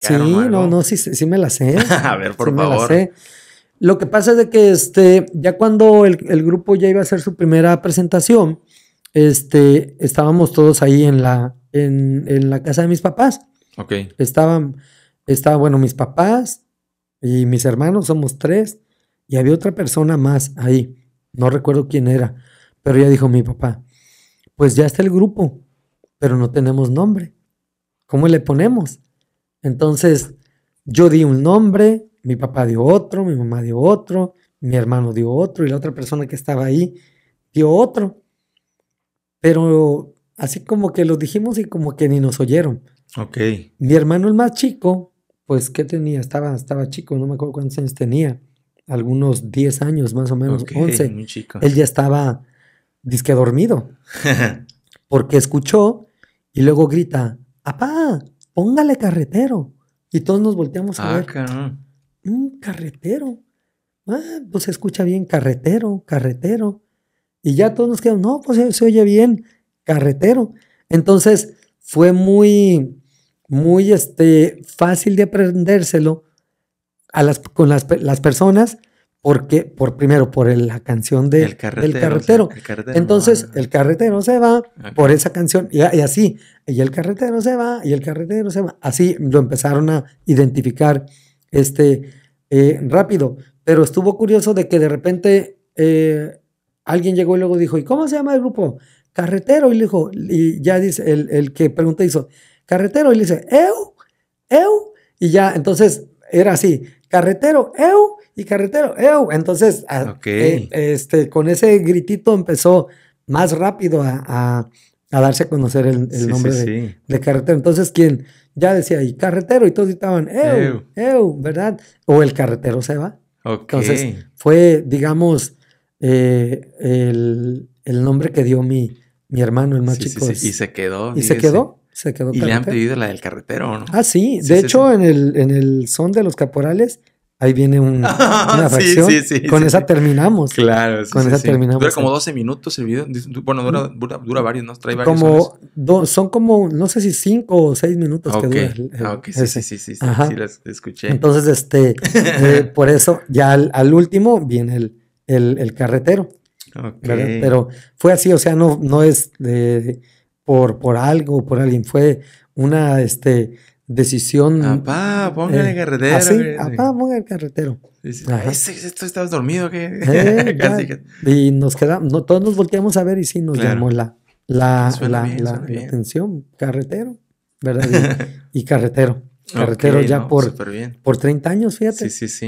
Sí, no, no, sí, sí me la sé. a ver, por favor. Lo que pasa es de que este, ya cuando el, grupo ya iba a hacer su primera presentación, este, estábamos todos ahí en la, en, en la casa de mis papás. Ok. Estaban, estaban, bueno, mis papás y mis hermanos, somos tres, y había otra persona más ahí. No recuerdo quién era, pero ya dijo mi papá, pues ya está el grupo, pero no tenemos nombre. ¿Cómo le ponemos? Entonces, yo di un nombre, mi papá dio otro, mi mamá dio otro, mi hermano dio otro y la otra persona que estaba ahí dio otro. Pero así como que lo dijimos y como que ni nos oyeron. Ok. Mi hermano el más chico, pues, ¿qué tenía? Estaba, estaba chico, no me acuerdo cuántos años tenía. Algunos 10 años, más o menos, 11. Muy chico. Él ya estaba, disque dormido. porque escuchó y luego grita, ¡apá! póngale carretero. Y todos nos volteamos a ah, ver. Un mm, carretero. Ah, pues se escucha bien, carretero, carretero. Y ya todos nos quedamos, no, pues se, se oye bien, carretero. Entonces fue muy, muy este, fácil de aprendérselo a las, con las, las personas porque por primero por la canción de, del carretero. Entonces el carretero se va por esa canción y, así, y el carretero se va, y el carretero se va. Así lo empezaron a identificar este, eh, rápido. Pero estuvo curioso de que de repente eh, alguien llegó y luego dijo, ¿y cómo se llama el grupo? Carretero. Y le dijo, y ya dice, el, el que pregunta hizo, carretero. Y le dice, eu, eu. Y ya, entonces era así, carretero, eu y carretero. Entonces, eh, este, con ese gritito empezó más rápido a, darse a conocer el, nombre de, carretero. Entonces, quien ya decía, y carretero, y todos gritaban, ¡Ew! ¡Ew! ¿Verdad? O el carretero se va. Entonces, fue, digamos, eh, el, nombre que dio mi, mi hermano, el más chico. y se quedó. Y se quedó. Se quedó y le han pedido la del carretero, ¿no? Ah, sí. de hecho, En, el, en el son de los caporales, Ahí viene una facción. Sí, sí, sí, con esa terminamos. Claro, sí. Con esa terminamos. Dura como 12 minutos el video. Bueno, mm. dura, dura, varios, ¿no? Trae varios. Como son como, no sé si 5 o 6 minutos que dura. El, ok, sí, sí, sí, sí, sí, las escuché. Entonces, este, eh, por eso, ya al, último viene el, el, el carretero. ok, Pero fue así, o sea, no, no es de, por, por algo, por alguien. Fue una, este, decisión. Apá, póngale eh, carretero. Ah, apá, papá, póngale carretero. Esto estabas dormido, ¿qué? Eh, Casi que... Y nos quedamos, no, todos nos volteamos a ver y sí nos llamó la, la, ah, la, la, atención. Carretero, ¿verdad? Y, carretero. Carretero ya por, por 30 años, fíjate. Sí, sí, sí.